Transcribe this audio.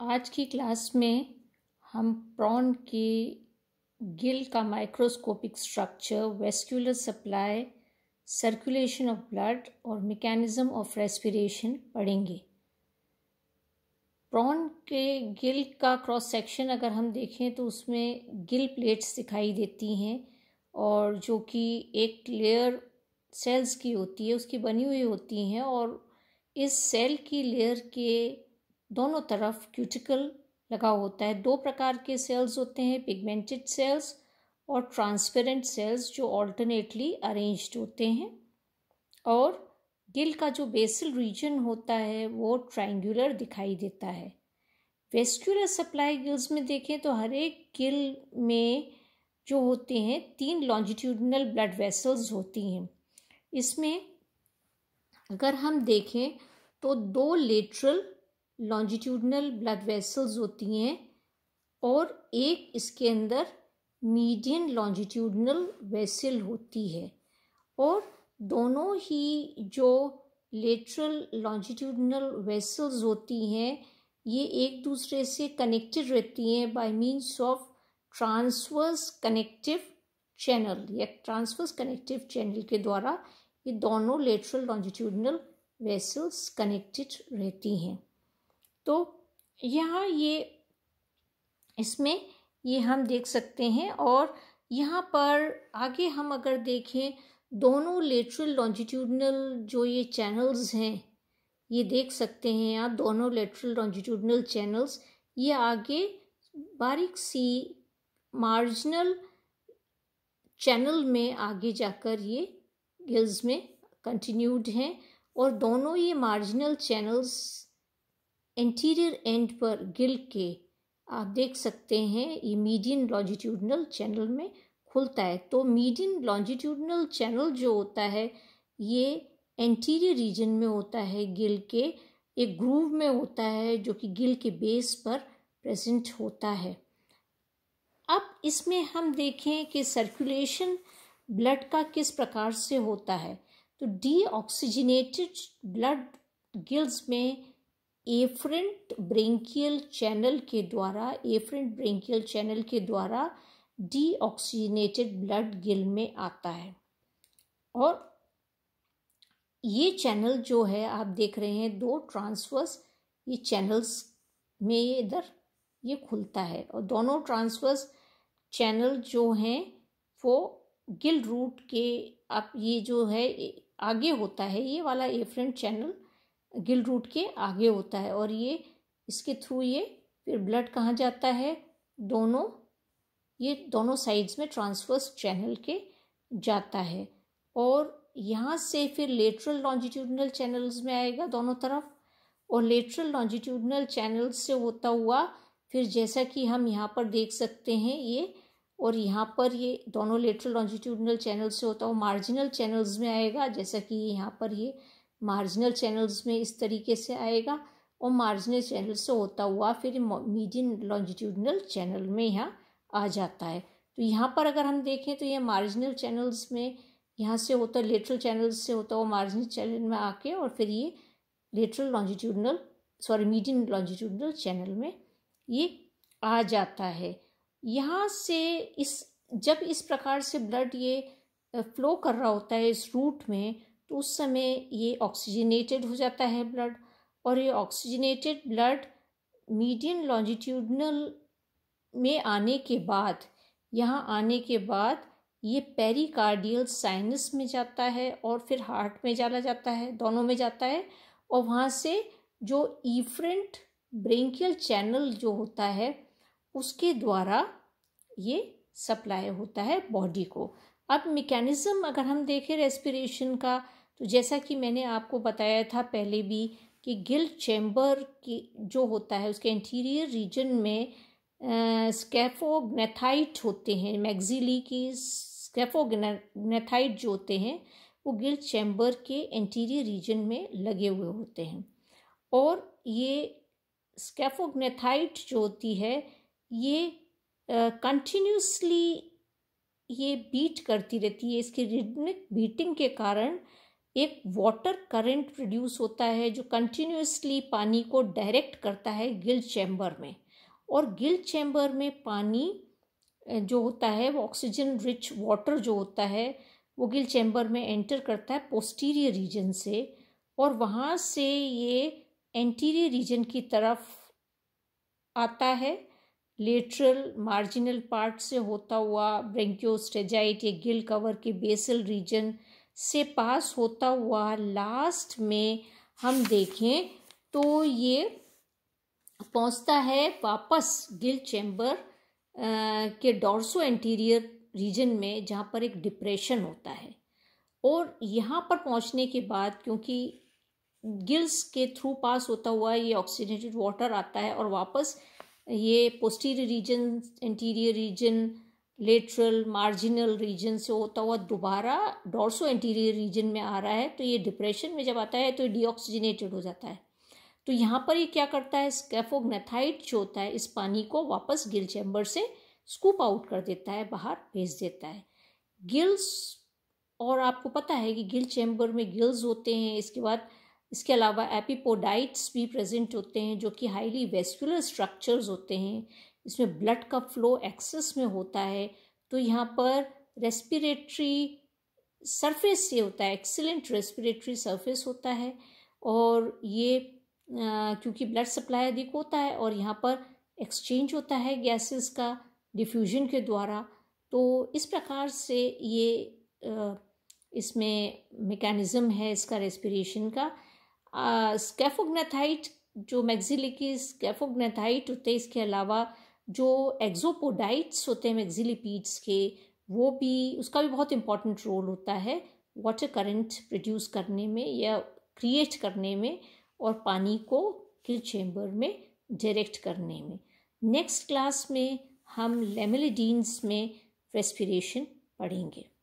आज की क्लास में हम प्रॉन के गिल का microscopic structure vascular supply circulation of blood और मेकेनिज़्म ऑफ रेस्पिरेशन पढ़ेंगे प्रॉन के गिल का क्रॉस सेक्शन अगर हम देखें तो उसमें गिल प्लेट्स दिखाई देती हैं और जो कि एक लेयर सेल्स की होती है उसकी बनी हुई होती हैं और इस सेल की लेयर के दोनों तरफ क्यूटिकल लगा होता है दो प्रकार के सेल्स होते हैं पिगमेंटेड सेल्स और ट्रांसपेरेंट सेल्स जो ऑल्टरनेटली अरेंज्ड होते हैं और गिल का जो बेसल रीजन होता है वो ट्राइंगुलर दिखाई देता है वेस्क्यूलर सप्लाई गिल्स में देखें तो हर एक गिल में जो होते हैं तीन लॉन्जिट्यूडनल ब्लड वेसल्स होती हैं इसमें अगर हम देखें तो दो लेटरल लॉन्जिट्यूडनल ब्लड वेसल्स होती हैं और एक इसके अंदर मीडियन लॉन्जिट्यूडनल वेसल होती है और दोनों ही जो लेटरल लॉन्जिट्यूडनल वेसल्स होती हैं ये एक दूसरे से कनेक्टेड रहती हैं by means of transverse connective channel या ट्रांसवर्स कनेक्टिव चैनल के द्वारा ये दोनों लेटरल लॉन्जिट्यूडनल वेसल्स कनेक्टेड रहती हैं तो यहाँ ये इसमें ये हम देख सकते हैं और यहाँ पर आगे हम अगर देखें दोनों लेटरल लॉन्जिट्यूडनल जो ये चैनल्स हैं ये देख सकते हैं आप दोनों लेटरल लॉन्जिट्यूडनल चैनल्स ये आगे बारीक सी मार्जिनल चैनल में आगे जाकर ये गिल्स में कंटिन्यूड हैं और दोनों ये मार्जिनल चैनल्स इंटीरियर एंड पर गिल के आप देख सकते हैं ये मीडियन लॉन्जिट्यूडनल चैनल में खुलता है तो मीडियन लॉन्जिट्यूडनल चैनल जो होता है ये एंटीरियर रीजन में होता है गिल के एक ग्रूव में होता है जो कि गिल के बेस पर प्रेजेंट होता है अब इसमें हम देखें कि सर्कुलेशन ब्लड का किस प्रकार से होता है तो डीऑक्सीजनेटेड ब्लड गिल्स में एफरेंट ब्रेंकियल चैनल के द्वारा एफरेंट ब्रेंकियल चैनल के द्वारा डीऑक्सीजनेटेड ब्लड गिल में आता है और ये चैनल जो है आप देख रहे हैं दो ट्रांसवर्स ये चैनल्स में ये इधर ये खुलता है और दोनों ट्रांसवर्स चैनल जो हैं वो गिल रूट के आप ये जो है आगे होता है ये वाला एफरेंट चैनल गिल रूट के आगे होता है और ये इसके थ्रू ये फिर ब्लड कहाँ जाता है दोनों ये दोनों साइड्स में ट्रांसफर्स चैनल के जाता है और यहाँ से फिर लेटरल लॉन्जिट्यूडनल चैनल्स में आएगा दोनों तरफ और लेटरल लॉन्जिट्यूडनल चैनल्स से होता हुआ फिर जैसा कि हम यहाँ पर देख सकते हैं ये और यहाँ पर ये दोनों लेटरल लॉन्जिट्यूडनल चैनल से होता हुआ मार्जिनल चैनल्स में आएगा जैसा कि यहाँ पर ये मार्जिनल चैनल्स में इस तरीके से आएगा और मार्जिनल चैनल से होता हुआ फिर मीडियन लॉन्जिट्यूडनल चैनल में यहाँ आ जाता है तो यहाँ पर अगर हम देखें तो ये मार्जिनल चैनल्स में यहाँ से होता है लेटरल चैनल्स से होता हुआ मार्जिनल चैनल में आके और फिर ये lateral longitudinal sorry median longitudinal channel में ये आ जाता है यहाँ से इस जब इस प्रकार से ब्लड ये फ्लो कर रहा होता है इस रूट में तो उस समय ये ऑक्सीजनेटेड हो जाता है ब्लड और ये ऑक्सीजनेटेड ब्लड मीडियन लॉन्जिट्यूडनल में आने के बाद यहाँ आने के बाद ये पेरिकार्डियल साइनस में जाता है और फिर हार्ट में जाना जाता है दोनों में जाता है और वहाँ से जो ईफ्रेंट ब्रेंकियल चैनल जो होता है उसके द्वारा ये सप्लाई होता है बॉडी को अब मेकेनिज़्म अगर हम देखें रेस्पिरेशन का तो जैसा कि मैंने आपको बताया था पहले भी कि गिल चैम्बर की जो होता है उसके इंटीरियर रीजन में स्केफोग्नेथाइट होते हैं मैगजीली की स्केफोग्नेथाइट जो होते हैं वो गिल चैम्बर के इंटीरियर रीजन में लगे हुए होते हैं और ये स्केफोग्नेथाइट जो होती है ये कंटिन्यूसली ये बीट करती रहती है इसकी रिदमिक बीटिंग के कारण एक वाटर करंट प्रोड्यूस होता है जो कंटिन्यूसली पानी को डायरेक्ट करता है गिल चैम्बर में और गिल चैम्बर में पानी जो होता है वो ऑक्सीजन रिच वाटर जो होता है वो गिल चैम्बर में एंटर करता है पोस्टीरियर रीजन से और वहाँ से ये एंटीरियर रीजन की तरफ आता है लेटरल मार्जिनल पार्ट से होता हुआ ब्रेंक्योस्टेजाइट या गिल कवर के बेसल रीजन से पास होता हुआ लास्ट में हम देखें तो ये पहुंचता है वापस गिल चैम्बर के डॉर्सो एंटीरियर रीजन में जहाँ पर एक डिप्रेशन होता है और यहाँ पर पहुँचने के बाद क्योंकि गिल्स के थ्रू पास होता हुआ ये ऑक्सीडेटेड वाटर आता है और वापस ये posterior region interior region lateral marginal region से होता हुआ दोबारा डॉर्सो एंटीरियर रीजन में आ रहा है तो ये डिप्रेशन में जब आता है तो ये डीऑक्सीजनेटेड हो जाता है तो यहाँ पर ये क्या करता है स्केफोग्नेथाइट जो होता है इस पानी को वापस गिल चैम्बर से स्कूप आउट कर देता है बाहर भेज देता है गिल्स और आपको पता है कि गिल चैम्बर में गिल्स होते हैं इसके बाद इसके अलावा एपिपोडाइट्स भी प्रेजेंट होते हैं जो कि हाईली वेस्कुलर स्ट्रक्चर्स होते हैं इसमें ब्लड का फ्लो एक्सेस में होता है तो यहाँ पर रेस्पिरेटरी सरफेस ये होता है एक्सीलेंट रेस्पिरेटरी सरफेस होता है और ये क्योंकि ब्लड सप्लाई अधिक होता है और यहाँ पर एक्सचेंज होता है गैसेस का डिफ्यूजन के द्वारा तो इस प्रकार से ये इसमें मेकैनिज़्म है इसका रेस्पिरेशन का स्केफोग्नेथाइट जो मैग्जिलिकी स्केफोग्नेथाइट होते हैं इसके अलावा जो एग्जोपोडाइट्स होते हैं मैग्जिलीपीड्स के वो भी उसका भी बहुत इम्पॉर्टेंट रोल होता है वाटर करंट प्रोड्यूस करने में या क्रिएट करने में और पानी को किल चेंबर में डायरेक्ट करने में नेक्स्ट क्लास में हम लेमिलिडीन्स में रेस्पिरेशन पढ़ेंगे